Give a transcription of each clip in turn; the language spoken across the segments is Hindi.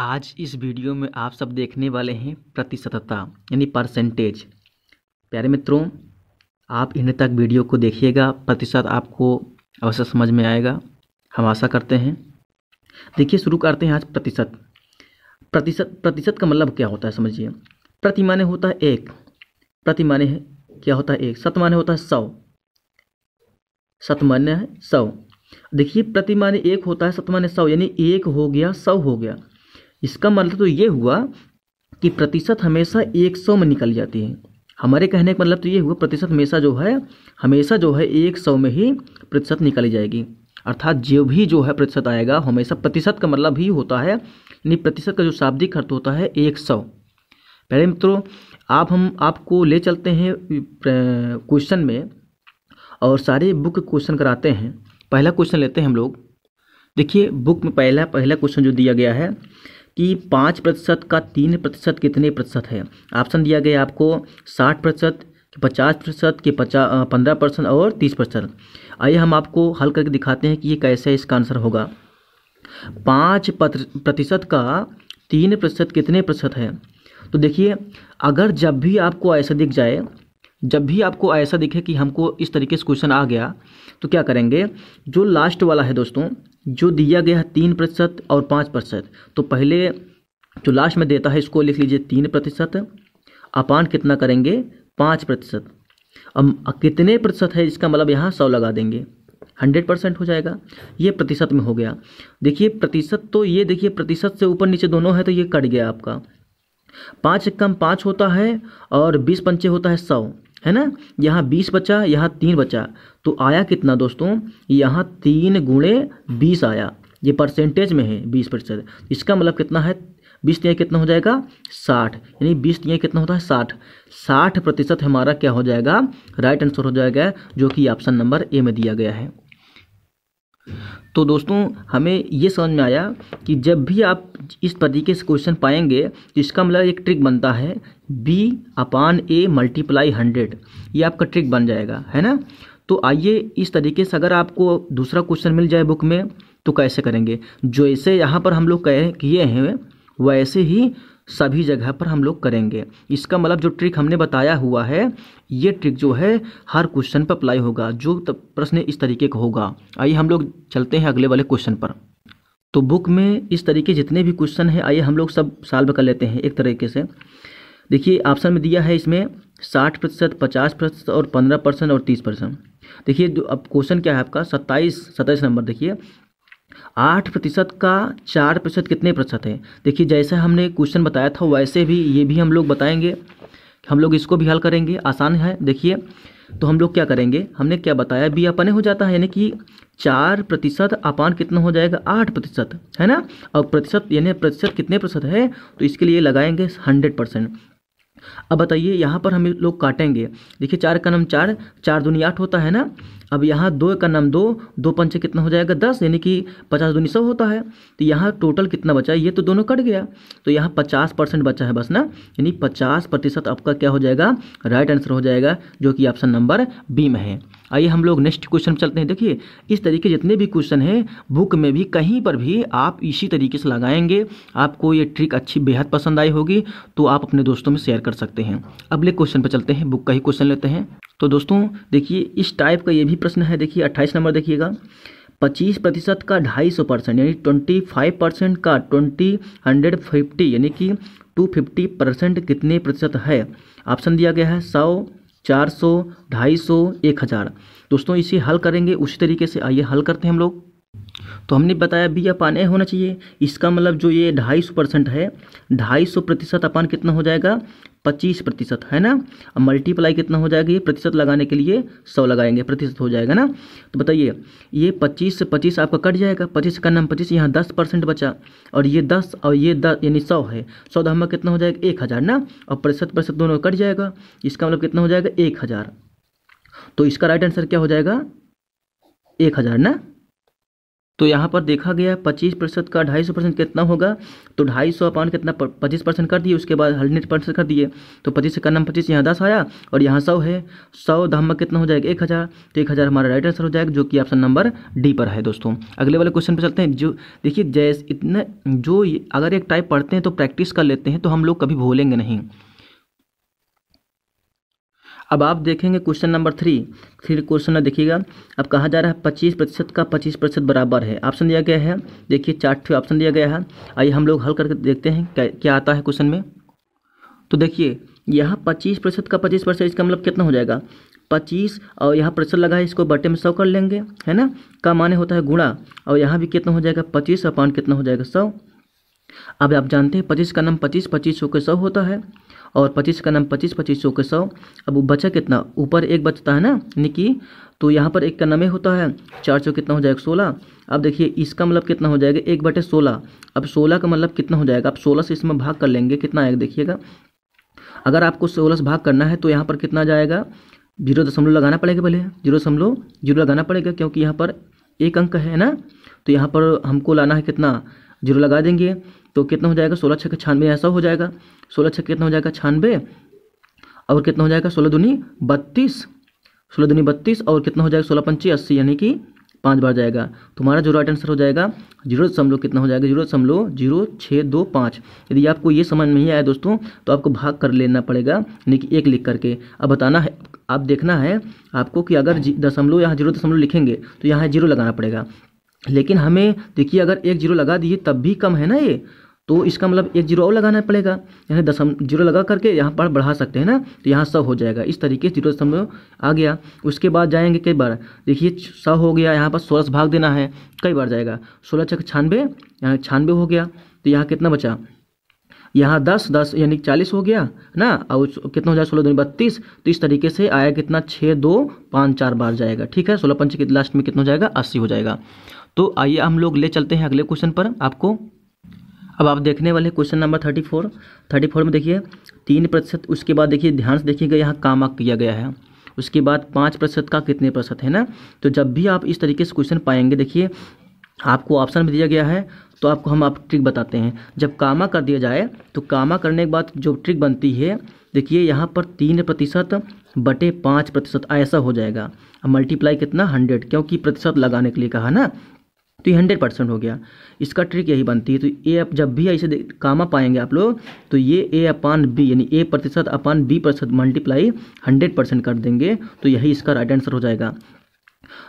आज इस वीडियो में आप सब देखने वाले हैं प्रतिशतता यानी परसेंटेज प्यारे मित्रों आप इन्हें तक वीडियो को देखिएगा प्रतिशत आपको अवश्य समझ में आएगा हम आशा करते हैं देखिए शुरू करते हैं आज प्रतिशत प्रतिशत प्रतिशत का मतलब क्या होता है समझिए प्रति माने होता है एक प्रति माने क्या होता है एक सत माने होता है सौ सत माने है सौ देखिए प्रति माने एक होता है सत माने सौ यानी एक हो गया सौ हो गया इसका मतलब तो ये हुआ कि प्रतिशत हमेशा एक सौ में निकल जाती है हमारे कहने का मतलब तो ये हुआ प्रतिशत हमेशा जो है हमेशा जो है एक सौ में ही प्रतिशत निकली जाएगी अर्थात जो भी जो है प्रतिशत आएगा हमेशा प्रतिशत का मतलब ही होता है यानी प्रतिशत का जो शाब्दिक अर्थ होता है एक सौ पहले मित्रों आप हम आपको ले चलते हैं क्वेश्चन में और सारे बुक क्वेश्चन कराते हैं पहला क्वेश्चन लेते हैं हम लोग देखिए बुक में पहला पहला क्वेश्चन जो दिया गया है कि पाँच प्रतिशत का तीन प्रतिशत कितने प्रतिशत है ऑप्शन दिया गया आपको साठ प्रतिशत पचास प्रतिशत के पचास पंद्रह परसेंट और तीस परसेंट आइए हम आपको हल करके दिखाते हैं कि ये कैसे इसका आंसर होगा पाँच प्रतिशत का तीन प्रतिशत कितने प्रतिशत है तो देखिए अगर जब भी आपको ऐसा दिख जाए जब भी आपको ऐसा दिखे कि हमको इस तरीके से क्वेश्चन आ गया तो क्या करेंगे जो लास्ट वाला है दोस्तों जो दिया गया है तीन प्रतिशत और पाँच प्रतिशत तो पहले जो लास्ट में देता है इसको लिख लीजिए तीन प्रतिशत अपान कितना करेंगे पाँच प्रतिशत अब कितने प्रतिशत है इसका मतलब यहाँ सौ लगा देंगे हंड्रेड परसेंट हो जाएगा ये प्रतिशत में हो गया देखिए प्रतिशत तो ये देखिए प्रतिशत से ऊपर नीचे दोनों है तो ये कट गया आपका पाँच कम पाँच होता है और बीस पंचे होता है सौ है ना यहाँ बीस बचा यहाँ तीन बचा तो आया कितना दोस्तों यहाँ तीन गुणे बीस आया ये परसेंटेज में है बीस प्रतिशत इसका मतलब कितना है बीस तिया कितना हो जाएगा साठ यानी बीस तिया कितना होता है साठ साठ प्रतिशत हमारा क्या हो जाएगा राइट आंसर हो जाएगा जो कि ऑप्शन नंबर ए में दिया गया है तो दोस्तों हमें ये समझ में आया कि जब भी आप इस तरीके से क्वेश्चन पाएंगे तो इसका मतलब एक ट्रिक बनता है B upon A multiply hundred ये आपका ट्रिक बन जाएगा है ना तो आइए इस तरीके से अगर आपको दूसरा क्वेश्चन मिल जाए बुक में तो कैसे करेंगे जो ऐसे यहाँ पर हम लोग कहे किए हैं वैसे ही सभी जगह पर हम लोग करेंगे इसका मतलब जो ट्रिक हमने बताया हुआ है ये ट्रिक जो है हर क्वेश्चन पर अप्लाई होगा जो प्रश्न इस तरीके का होगा आइए हम लोग चलते हैं अगले वाले क्वेश्चन पर तो बुक में इस तरीके जितने भी क्वेश्चन हैं आइए हम लोग सब सॉल्व कर लेते हैं एक तरीके से देखिए ऑप्शन में दिया है इसमें साठ प्रतिशत पचास प्रतिशत और पंद्रह परसेंट और तीस परसेंट देखिए अब क्वेश्चन क्या है आपका सत्ताईस सत्ताईस नंबर देखिए आठ प्रतिशत का चार प्रतिशत कितने प्रतिशत है देखिए जैसे हमने क्वेश्चन बताया था वैसे भी ये भी हम लोग बताएंगे हम लोग इसको भी हल करेंगे आसान है देखिए तो हम लोग क्या करेंगे हमने क्या बताया बी अपने हो जाता है यानी कि चार प्रतिशत अपान कितना हो जाएगा आठ प्रतिशत है ना और प्रतिशत यानी प्रतिशत कितने प्रतिशत है तो इसके लिए लगाएंगे हंड्रेड परसेंट अब बताइए यहाँ पर हम लोग काटेंगे देखिए चार का नाम चार चार दूनी आठ होता है ना अब यहाँ दो का नाम दो दो पंचे कितना हो जाएगा दस यानी कि पचास दूनी सौ होता है तो यहाँ टोटल कितना बचा है ये तो दोनों कट गया तो यहाँ पचास परसेंट बचा है बस ना यानी पचास प्रतिशत आपका क्या हो जाएगा राइट आंसर हो जाएगा जो कि ऑप्शन नंबर बी में है आइए हम लोग नेक्स्ट क्वेश्चन चलते हैं देखिए इस तरीके जितने भी क्वेश्चन हैं बुक में भी कहीं पर भी आप इसी तरीके से लगाएंगे आपको ये ट्रिक अच्छी बेहद पसंद आई होगी तो आप अपने दोस्तों में शेयर कर सकते हैं अगले क्वेश्चन पर चलते हैं बुक का ही क्वेश्चन लेते हैं तो दोस्तों देखिए इस टाइप का ये भी प्रश्न है देखिए अट्ठाईस नंबर देखिएगा पच्चीस प्रतिशत का ढाई सौ परसेंट यानी ट्वेंटी फाइव परसेंट का ट्वेंटी हंड्रेड फिफ्टी यानी कि टू फिफ्टी परसेंट कितने प्रतिशत है ऑप्शन दिया गया है सौ चार सौ ढाई सौ एक हज़ार दोस्तों इसे हल करेंगे उसी तरीके से आइए हल करते हैं हम लोग तो हमने बताया बी अपान ए होना चाहिए इसका मतलब जो ये ढाई सौ परसेंट है ढाई सौ प्रतिशत अपान कितना हो जाएगा पच्चीस प्रतिशत है ना अब मल्टीप्लाई कितना हो जाएगा ये प्रतिशत लगाने के लिए सौ लगाएंगे प्रतिशत हो जाएगा ना तो बताइए ये पच्चीस से पच्चीस आपका कट जाएगा पच्चीस का नाम पच्चीस यहाँ दस परसेंट बचा और ये दस और ये दस यानी सौ है सौ दहमा कितना हो जाएगा एक हज़ार ना और प्रतिशत प्रतिशत दोनों कट जाएगा इसका मतलब कितना हो जाएगा एक हज़ार तो इसका राइट आंसर क्या हो जाएगा एक हज़ार ना तो यहाँ पर देखा गया पच्चीस प्रतिशत का ढाई सौ परसेंट कितना होगा तो ढाई सौ अपॉन कितना पच्चीस परसेंट कर दिए उसके बाद हंड्रेड परसेंट कर दिए तो पच्चीस का करना पच्चीस यहाँ दस आया और यहाँ सौ है सौ में कितना हो जाएगा एक हज़ार तो एक हज़ार हमारा राइट आंसर हो जाएगा जो कि ऑप्शन नंबर डी पर है दोस्तों अगले वाले क्वेश्चन पर चलते हैं जो देखिए जैस इतना जो अगर एक टाइप पढ़ते हैं तो प्रैक्टिस कर लेते हैं तो हम लोग कभी भूलेंगे नहीं अब आप देखेंगे question number three three question देखिएगा अब कहा जा रहा है पच्चीस प्रतिशत का पच्चीस प्रतिशत बराबर है ऑप्शन दिया गया है देखिए चार ऑप्शन दिया गया है आइए हम लोग हल करके देखते हैं क्या, क्या आता है क्वेश्चन में तो देखिए यहाँ पच्चीस प्रतिशत का पच्चीस प्रतिशत इसका मतलब कितना हो जाएगा पच्चीस और यहाँ प्रतिशत लगा है इसको बटे में सौ कर लेंगे है ना का माने होता है गुणा और यहाँ भी कितना हो जाएगा पच्चीस और पाउंड कितना हो जाएगा सौ अब आप जानते हैं पच्चीस का नाम पच्चीस पच्चीस होकर सौ होता है और पच्चीस का नाम पच्चीस पच्चीस सौ के सौ अब बचा कितना ऊपर एक बचता है ना निकी तो यहाँ पर एक का नमे होता है चार सौ कितना हो जाएगा सोलह अब देखिए इसका मतलब कितना हो जाएगा एक बटे सोलह अब सोलह का मतलब कितना हो जाएगा आप सोलह से इसमें भाग कर लेंगे कितना आएगा देखिएगा अगर आपको सोलह से भाग करना है तो यहाँ पर कितना जाएगा जीरो दशमलव लगाना पड़ेगा पहले जीरो दशमलव जीरो लगाना पड़ेगा क्योंकि यहाँ पर एक अंक है ना तो यहाँ पर हमको लाना है कितना जीरो लगा देंगे तो कितना हो जाएगा सोलह छः छानबे ऐसा हो जाएगा सोलह छः कितना हो जाएगा छानवे और कितना हो जाएगा सोलह दूनी बत्तीस सोलह दूनी बत्तीस और कितना हो जाएगा सोलह पंची अस्सी यानी कि पाँच बार जाएगा तुम्हारा जो राइट आंसर हो जाएगा जीरो दशमलव कितना हो जाएगा जीरो दशमलव जीरो छः दो पाँच यदि आपको ये समझ नहीं आया दोस्तों तो आपको भाग कर लेना पड़ेगा यानी कि एक लिख करके अब बताना है आप देखना है आपको कि अगर दशमलव यहाँ जीरो दशमलव लिखेंगे तो यहाँ जीरो लगाना पड़ेगा लेकिन हमें देखिए अगर एक जीरो लगा दिए तब भी कम है ना ये तो इसका मतलब एक जीरो और लगाना पड़ेगा यानी दशम जीरो लगा करके यहाँ पर बढ़ा सकते हैं ना तो यहाँ सौ हो जाएगा इस तरीके से जीरो दशमलव आ गया उसके बाद जाएंगे कई बार देखिए सौ हो गया यहाँ पर सोलह भाग देना है कई बार जाएगा सोलह छः छानबे यहाँ छानबे हो गया तो यहाँ कितना बचा यहाँ दस दस यानी चालीस हो गया ना और कितना हो जाएगा सोलह दो बत्तीस तो इस तरीके से आया कितना छः दो पाँच चार बार जाएगा ठीक है सोलह पंच लास्ट में कितना हो जाएगा अस्सी हो जाएगा तो आइए हम लोग ले चलते हैं अगले क्वेश्चन पर आपको अब आप देखने वाले question number thirty four thirty four में देखिए तीन प्रतिशत उसके बाद देखिए ध्यान से देखिए यहाँ काम किया गया है उसके बाद पाँच प्रतिशत का कितने प्रतिशत है ना तो जब भी आप इस तरीके से क्वेश्चन पाएंगे देखिए आपको ऑप्शन भी दिया गया है तो आपको हम आप ट्रिक बताते हैं जब कामा कर दिया जाए तो कामा करने के बाद जो ट्रिक बनती है देखिए यहाँ पर तीन प्रतिशत बटे पाँच प्रतिशत ऐसा हो जाएगा मल्टीप्लाई कितना हंड्रेड क्योंकि प्रतिशत लगाने के लिए कहा ना तो ये हंड्रेड परसेंट हो गया इसका ट्रिक यही बनती है तो ए आप जब भी ऐसे कामा पाएंगे आप लोग तो ये ए अपान बी यानी ए प्रतिशत अपान बी प्रतिशत मल्टीप्लाई हंड्रेड परसेंट कर देंगे तो यही इसका राइट आंसर हो जाएगा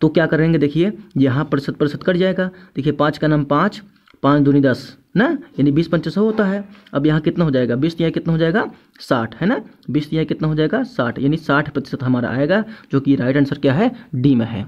तो क्या करेंगे देखिए यहाँ प्रतिशत प्रतिशत कट जाएगा देखिए पाँच का नाम पाँच पाँच दूनी दस ना यानी बीस पंचायत सौ होता है अब यहाँ कितना हो जाएगा बीस यहाँ कितना हो जाएगा साठ है ना बीस यहाँ कितना हो जाएगा साठ यानी साठ प्रतिशत हमारा आएगा जो कि राइट आंसर क्या है डी में है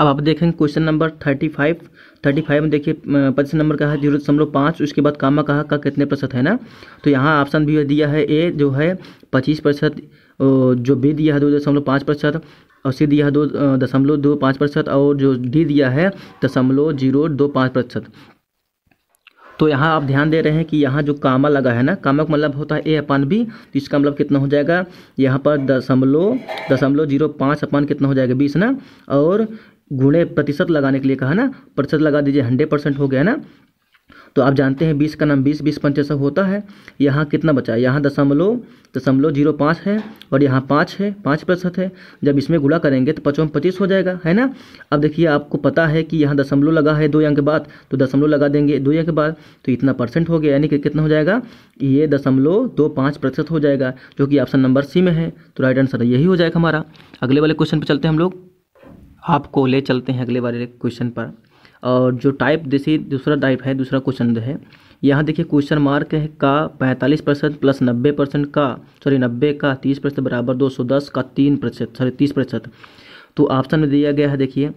अब आप देखेंगे question number thirty five thirty five में देखिए पच्चीस नंबर का है जीरो दशमलव पाँच उसके बाद कामा कहा का कितने प्रतिशत है ना तो यहाँ ऑप्शन भी दिया है ए जो है पच्चीस प्रतिशत जो बी दिया है दो दशमलव पाँच प्रतिशत और सी दिया है दो दशमलव दो पाँच प्रतिशत और जो डी दिया है दशमलव जीरो दो पाँच प्रतिशत तो यहाँ आप ध्यान दे रहे हैं कि यहाँ जो कामा लगा है ना कामा का मतलब होता है ए अपान बी तो इसका मतलब कितना हो जाएगा यहाँ पर दशमलव दशमलव जीरो पाँच अपान कितना हो जाएगा बीस ना और गुणे प्रतिशत लगाने के लिए कहा ना प्रतिशत लगा दीजिए हंड्रेड परसेंट हो गया ना तो आप जानते हैं बीस का नाम बीस बीस पंचे होता है यहाँ कितना बचा है यहाँ दशमलव दशमलव जीरो पाँच है और यहाँ पाँच है पाँच प्रतिशत है जब इसमें गुणा करेंगे तो पचपन पच्चीस हो जाएगा है ना अब देखिए आपको पता है कि यहाँ दशमलव लगा है दो अंक बाद तो दशमलव लगा देंगे दो अंक बाद तो इतना परसेंट हो गया यानी कि कितना हो जाएगा ये दशमलव दो पाँच प्रतिशत हो जाएगा जो कि ऑप्शन नंबर सी में है तो राइट आंसर यही हो जाएगा हमारा अगले वाले क्वेश्चन पर चलते हैं हम लोग आपको ले चलते हैं अगले वाले क्वेश्चन पर और जो टाइप देसी दूसरा टाइप है दूसरा क्वेश्चन है यहाँ देखिए क्वेश्चन मार्क है का पैंतालीस परसेंट प्लस नब्बे परसेंट का सॉरी नब्बे का तीस परसेंट बराबर दो सौ दस का तीन प्रतिशत सॉरी तीस प्रतिशत तो ऑप्शन में दिया गया है देखिए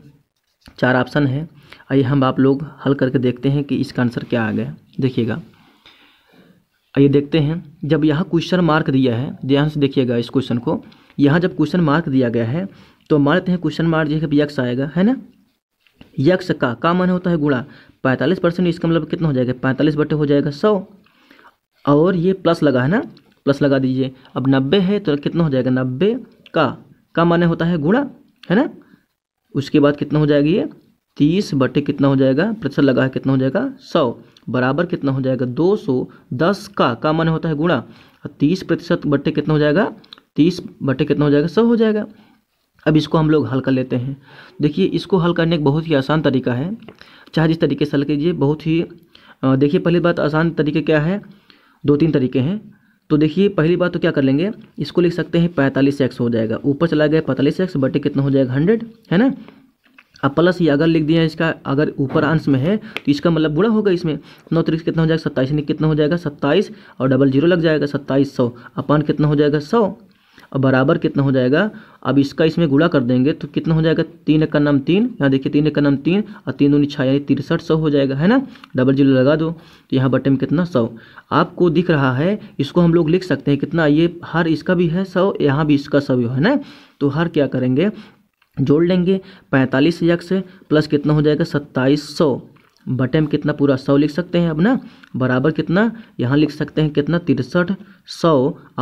चार ऑप्शन है आइए हम आप लोग हल करके देखते हैं कि इसका आंसर क्या आ गया देखिएगा आइए देखते हैं जब यहाँ क्वेश्चन मार्क दिया है ध्यान से देखिएगा इस क्वेश्चन को यहाँ जब क्वेश्चन मार्क दिया गया है तो मान लेते हैं क्वेश्चन मार्क जो है यक्ष आएगा है ना यक्ष का का मान होता है गुणा पैंतालीस परसेंट इसका मतलब कितना हो जाएगा पैंतालीस बटे हो जाएगा सौ और ये प्लस लगा है ना प्लस लगा दीजिए अब नब्बे है तो कितना हो जाएगा नब्बे का का माने होता है गुणा है ना उसके बाद कितना हो जाएगा ये तीस बटे कितना हो जाएगा प्रतिशत लगा है कितना हो जाएगा सौ बराबर कितना हो जाएगा दो सौ दस का का माने होता है गुणा और तीस प्रतिशत बटे कितना हो जाएगा तीस बटे कितना हो जाएगा सौ हो जाएगा अब इसको हम लोग हल कर लेते हैं देखिए इसको हल करने का बहुत ही आसान तरीका है चाहे जिस तरीके से हल कीजिए बहुत ही देखिए पहली बात आसान तरीके क्या है दो तीन तरीके हैं तो देखिए पहली बात तो क्या कर लेंगे इसको लिख सकते हैं पैंतालीस एक्स हो जाएगा ऊपर चला गया पैंतालीस एक्स बटे कितना हो जाएगा हंड्रेड है ना अब प्लस ये अगर लिख दिया इसका अगर ऊपर अंश में है तो इसका मतलब बुरा होगा इसमें नौ तरीक कितना हो जाएगा सत्ताईस कितना हो जाएगा सत्ताईस और डबल जीरो लग जाएगा सत्ताईस सौ अपान कितना हो जाएगा सौ और बराबर कितना हो जाएगा अब इसका इसमें गुणा कर देंगे तो कितना हो जाएगा तीन एक का नाम तीन यहाँ देखिए तीन एक का नाम तीन और तीन दूनी छः यानी तिरसठ सौ हो जाएगा है ना डबल जीरो लगा दो तो यहाँ बटे में कितना सौ आपको दिख रहा है इसको हम लोग लिख सकते हैं कितना ये हर इसका भी है सौ यहाँ भी इसका सौ है ना तो हर क्या करेंगे जोड़ लेंगे पैंतालीस हजार से प्लस कितना हो जाएगा सत्ताईस सौ बटे में कितना पूरा सौ लिख सकते हैं अब ना बराबर कितना यहाँ लिख सकते हैं कितना तिरसठ सौ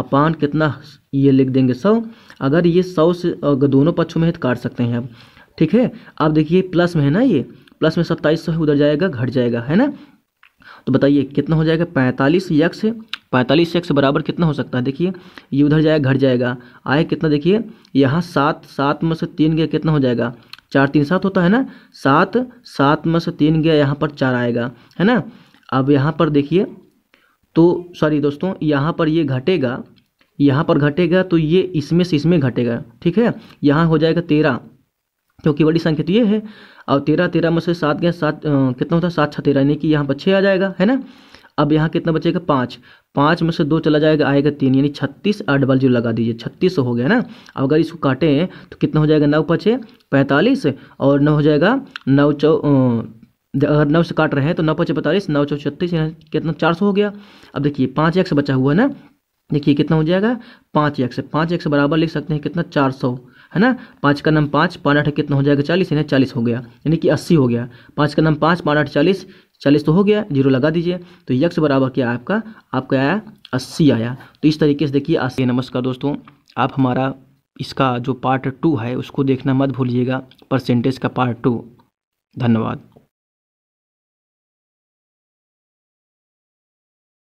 अपान कितना ये लिख देंगे सौ अगर ये सौ से अगर दोनों पक्षों में है तो काट सकते हैं अब ठीक है आप देखिए प्लस में है ना ये प्लस में सत्ताईस सौ है उधर जाएगा घट जाएगा है ना तो बताइए कितना हो जाएगा पैंतालीस यक्स पैंतालीस यक्स बराबर कितना हो सकता है देखिए ये उधर जाएगा घट जाएगा आए कितना देखिए यहाँ सात सात में से तीन गया कितना हो जाएगा चार तीन सात होता है ना सात सात में से तीन गया यहाँ पर चार आएगा है ना अब यहाँ पर देखिए तो सॉरी दोस्तों यहाँ पर ये घटेगा यहाँ पर घटेगा तो ये इसमें से इसमें घटेगा ठीक है यहाँ हो जाएगा तेरह क्योंकि बड़ी संख्या तो ये है और तेरह तेरह में से सात गया सात कितना होता है सात छः तेरह यानी कि यहाँ पर छः आ जाएगा है ना अब यहाँ कितना बचेगा पाँच पाँच में से दो चला जाएगा आएगा तीन यानी छत्तीस आठ डबल जीरो लगा दीजिए छत्तीस हो गया ना अब अगर इसको काटें तो कितना हो जाएगा नौ पचे पैंतालीस और नौ हो जाएगा नौ चौ अगर नौ से काट रहे हैं तो नौ पचे पैंतालीस नौ चौ छत्तीस कितना चार सौ हो गया अब देखिए पाँच एक से बचा हुआ है ना देखिए कितना हो जाएगा पाँच एक्स पाँच एक्स बराबर लिख सकते हैं कितना चार सौ है ना पाँच का नाम पाँच पाँच आठ कितना हो जाएगा चालीस यानी चालीस हो गया यानी कि अस्सी हो गया पाँच का नाम पाँच पाँच आठ चालीस चालीस तो हो गया जीरो लगा दीजिए तो यक्स बराबर क्या आपका आपका आया अस्सी आया तो इस तरीके से देखिए अस्सी नमस्कार दोस्तों आप हमारा इसका जो पार्ट टू है उसको देखना मत भूलिएगा परसेंटेज का पार्ट टू धन्यवाद